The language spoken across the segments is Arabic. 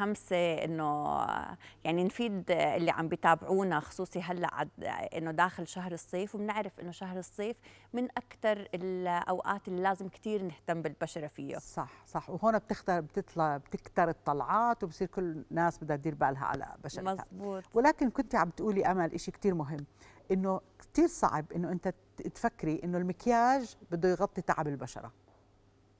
متحمسه انه يعني نفيد اللي عم بيتابعونا خصوصي هلا انه داخل شهر الصيف وبنعرف انه شهر الصيف من اكثر الاوقات اللي لازم كثير نهتم بالبشره فيه صح صح وهون بتختار بتطلع بتكتر الطلعات وبصير كل الناس بدها تدير بالها على بشرتها مزبوط ولكن كنت عم تقولي امل شيء كثير مهم انه كثير صعب انه انت تفكري انه المكياج بده يغطي تعب البشره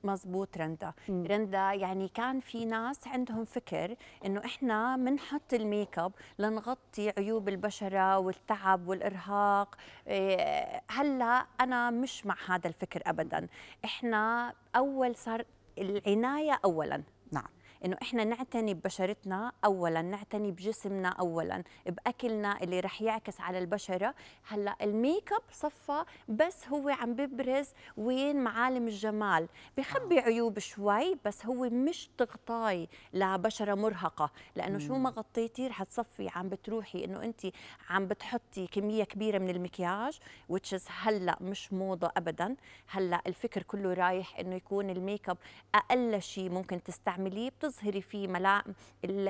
مزبوط رندا مم. رندا يعني كان في ناس عندهم فكر انه احنا بنحط الميك اب لنغطي عيوب البشره والتعب والارهاق إيه هلا انا مش مع هذا الفكر ابدا احنا اول صار العنايه اولا نعم انه احنا نعتني ببشرتنا اولا نعتني بجسمنا اولا باكلنا اللي رح يعكس على البشره هلا الميك اب صفى بس هو عم ببرز وين معالم الجمال بخبي آه. عيوب شوي بس هو مش تغطاي لبشره مرهقه لانه شو ما غطيتي رح تصفي عم بتروحي انه انت عم بتحطي كميه كبيره من المكياج وتشز هلا مش موضه ابدا هلا الفكر كله رايح انه يكون الميك اب اقل شيء ممكن تستعمليه بتظهري فيه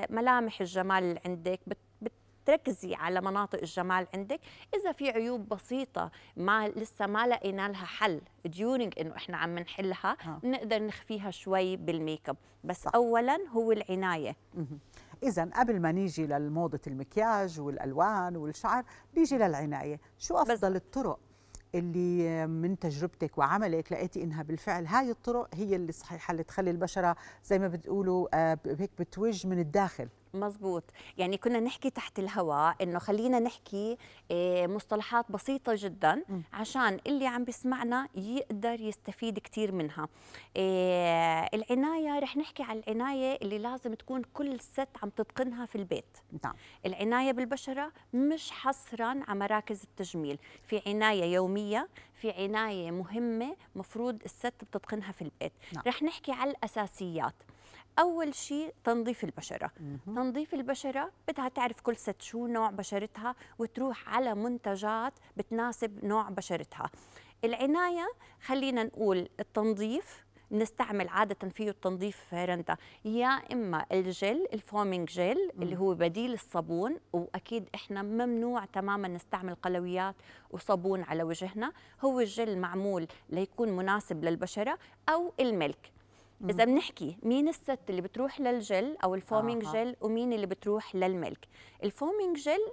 ملامح الجمال اللي عندك تركزي على مناطق الجمال عندك اذا في عيوب بسيطه ما لسه ما لقينا لها حل ديورنج انه احنا عم نحلها بنقدر آه. نخفيها شوي بالميك اب بس صح. اولا هو العنايه اذا قبل ما نيجي للموضه المكياج والالوان والشعر نيجي للعنايه شو افضل الطرق اللي من تجربتك وعملك لقيتي انها بالفعل هاي الطرق هي اللي صحيحه اللي تخلي البشره زي ما بتقولوا آه، هيك بتوج من الداخل مظبوط يعني كنا نحكي تحت الهواء انه خلينا نحكي آه، مصطلحات بسيطه جدا عشان اللي عم بيسمعنا يقدر يستفيد كثير منها آه، العنايه رح نحكي عن العنايه اللي لازم تكون كل ست عم تتقنها في البيت نعم العنايه بالبشره مش حصرا على مراكز التجميل في عنايه يوميه في عنايه مهمه مفروض الست بتتقنها في البيت نعم. رح نحكي على الاساسيات اول شيء تنظيف البشره مم. تنظيف البشره بدها تعرف كل ست شو نوع بشرتها وتروح على منتجات بتناسب نوع بشرتها العنايه خلينا نقول التنظيف نستعمل عادة فيه التنظيف فيرندا يا إما الجل الفومينج جل اللي هو بديل الصابون وأكيد إحنا ممنوع تماما نستعمل قلويات وصابون على وجهنا هو الجل معمول ليكون مناسب للبشرة أو الملك اذا بنحكي مين الست اللي بتروح للجل او الفومينج آه. جل ومين اللي بتروح للملك الفومينج جل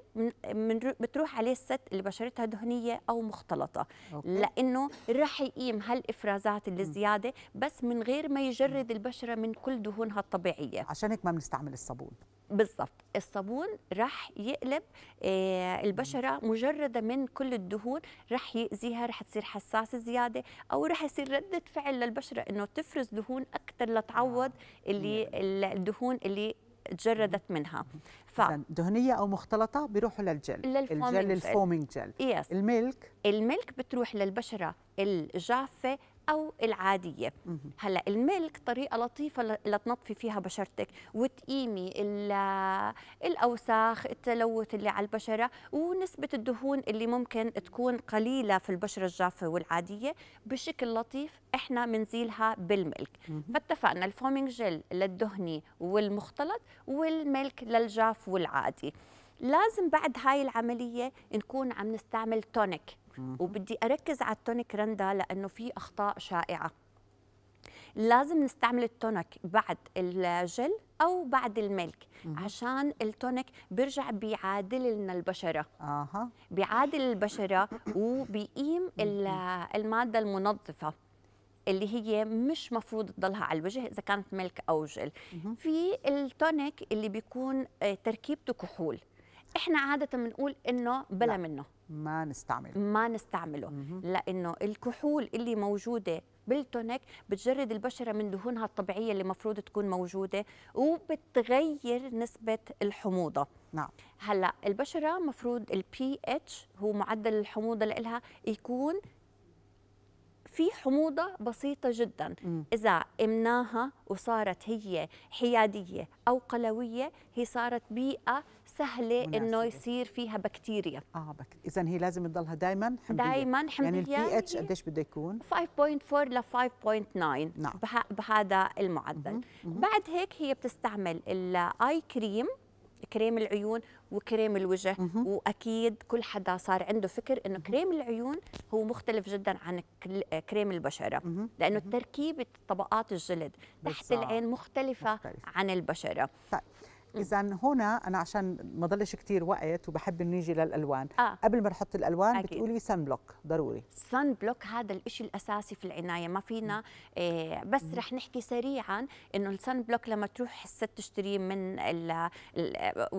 من, بتروح عليه الست اللي بشرتها دهنيه او مختلطه أوكي. لانه رح يقيم هالافرازات اللي زياده بس من غير ما يجرد البشره من كل دهونها الطبيعيه عشان هيك ما بنستعمل الصابون بالضبط الصابون راح يقلب آه، البشره مجرده من كل الدهون راح يأذيها راح تصير حساسه زياده او راح يصير رده فعل للبشره انه تفرز دهون اكثر لتعوض اللي الدهون اللي تجردت منها ف... دهنيه او مختلطه بيروحوا للجل للفومينج الجل الفومينج جل يس. الميلك الميلك بتروح للبشره الجافه أو العادية هلا الملك طريقة لطيفة لتنظفي فيها بشرتك وتقيمي الأوساخ التلوث اللي على البشرة ونسبة الدهون اللي ممكن تكون قليلة في البشرة الجافة والعادية بشكل لطيف إحنا بنزيلها بالملك فاتفقنا الفومينج جل للدهني والمختلط والملك للجاف والعادي لازم بعد هاي العملية نكون عم نستعمل تونيك وبدي اركز على التونيك رندا لانه في اخطاء شائعه لازم نستعمل التونيك بعد الجل او بعد الملك عشان التونيك بيرجع بيعادل لنا البشره اها بيعادل البشره وبيقيم الماده المنظفه اللي هي مش مفروض تضلها على الوجه اذا كانت ملك او جل في التونيك اللي بيكون آه، تركيبته كحول احنا عاده بنقول انه بلا لا. منه ما نستعمله ما نستعمله لانه الكحول اللي موجوده بالتونيك بتجرد البشره من دهونها الطبيعيه اللي المفروض تكون موجوده وبتغير نسبه الحموضه نعم هلا البشره مفروض البي اتش هو معدل الحموضه لها يكون في حموضه بسيطه جدا اذا امناها وصارت هي حياديه او قلويه هي صارت بيئه سهله انه يصير فيها بكتيريا اه بك... اذا هي لازم تضلها دائما دائما حمضيه يعني البي اتش قديش بده يكون 5.4 ل 5.9 نعم. بهذا المعدل مم. مم. بعد هيك هي بتستعمل الاي كريم كريم العيون وكريم الوجه واكيد كل حدا صار عنده فكر انه كريم العيون هو مختلف جدا عن كريم البشره لانه تركيبه طبقات الجلد تحت العين مختلفه عن البشره طيب. اذا هنا انا عشان ما ضلش كثير وقت وبحب انه يجي للالوان آه. قبل ما نحط الالوان أكيد. بتقولي سن بلوك ضروري سن بلوك هذا الشيء الاساسي في العنايه ما فينا إيه بس رح نحكي سريعا انه السن بلوك لما تروح الست تشتريه من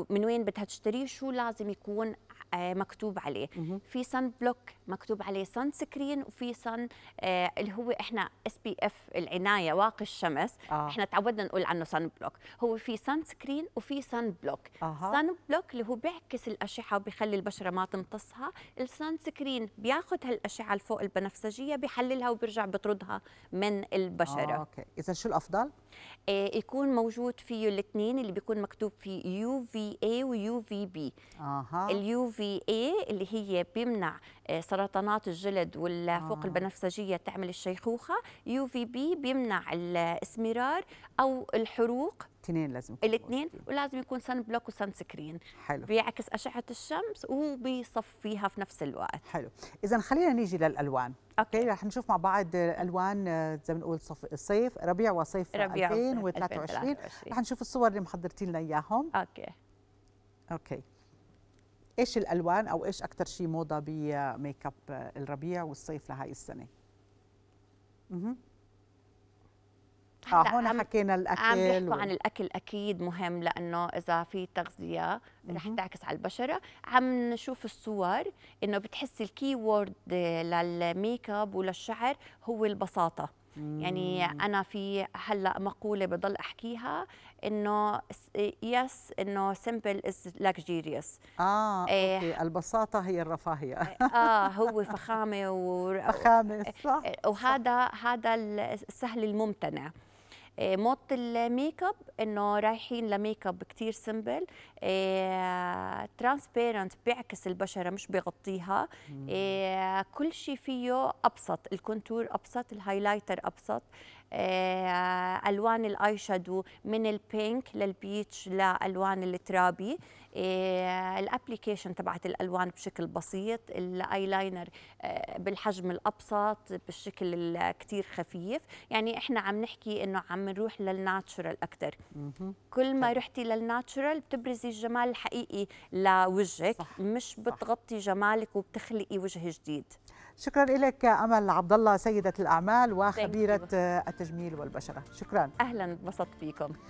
من وين بدها تشتريه شو لازم يكون آه، مكتوب عليه في سن بلوك مكتوب عليه سن سكرين وفي سن آه اللي هو احنا اس بي اف العنايه واقي الشمس آه. احنا تعودنا نقول عنه سن بلوك هو في سن سكرين وفي سان بلوك أه. سان بلوك اللي هو بيعكس الاشعه وبيخلي البشره ما تمتصها السان سكرين بياخذ هالاشعه الفوق البنفسجيه بيحللها وبيرجع بيطردها من البشره آه، اوكي اذا شو الافضل إيه يكون موجود فيه الاثنين اللي بيكون مكتوب فيه يو في اي ويو في بي اها اليو في اي اللي هي بيمنع آه، سرطانات الجلد والفوق آه. البنفسجيه تعمل الشيخوخه يو في بي بيمنع الاسمرار او الحروق الاثنين لازم الاثنين ولازم يكون سن بلوك وسن سكرين حلو بيعكس اشعه الشمس وبيصفيها في نفس الوقت حلو اذا خلينا نيجي للالوان اوكي رح نشوف مع بعض الوان آه، زي ما نقول صف... صيف ربيع وصيف ربيع 2023 رح نشوف الصور اللي محضرتي لنا اياهم اوكي اوكي ايش الالوان او ايش اكثر شيء موضه بميك اب آه، آه، الربيع والصيف لهي السنه اها اه هون حكينا الاكل عم بيحكوا و... عن الاكل اكيد مهم لانه اذا في تغذيه رح تعكس على البشره عم نشوف الصور انه بتحسي الكي وورد للميك اب وللشعر هو البساطه يعني مم. يعني انا في هلا مقوله بضل احكيها انه يس انه سمبل از لكجيريوس اه إيه. اوكي البساطه هي الرفاهيه إيه، اه هو فخامه و... فخامه صح إيه، وهذا هذا السهل الممتنع آه، موضه الميك اب انه رايحين لميك اب كثير سمبل ترانسبيرنت بيعكس البشره مش بيغطيها آه، كل شيء فيه ابسط الكونتور ابسط الهايلايتر ابسط آه، الوان الاي شادو من البينك للبيتش لالوان الترابي آه، الابلكيشن تبعت الالوان بشكل بسيط الاي لاينر آه، بالحجم الابسط بالشكل كثير خفيف يعني احنا عم نحكي انه عم نروح للناتشرال اكثر كل ما طيب. رحتي للناتشرال بتبرزي الجمال الحقيقي لوجهك صح. مش بتغطي جمالك وبتخلقي وجه جديد شكرا لك امل عبد الله سيده الاعمال وخبيره التجميل والبشره شكرا اهلا بسط فيكم